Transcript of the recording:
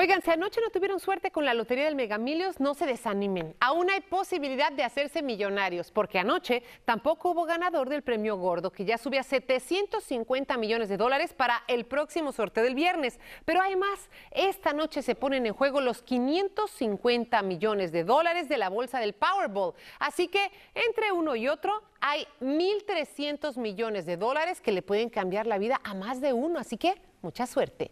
Oigan, si anoche no tuvieron suerte con la lotería del Megamilios, no se desanimen. Aún hay posibilidad de hacerse millonarios, porque anoche tampoco hubo ganador del premio gordo, que ya sube a 750 millones de dólares para el próximo sorteo del viernes. Pero además, esta noche se ponen en juego los 550 millones de dólares de la bolsa del Powerball. Así que entre uno y otro hay 1.300 millones de dólares que le pueden cambiar la vida a más de uno. Así que mucha suerte.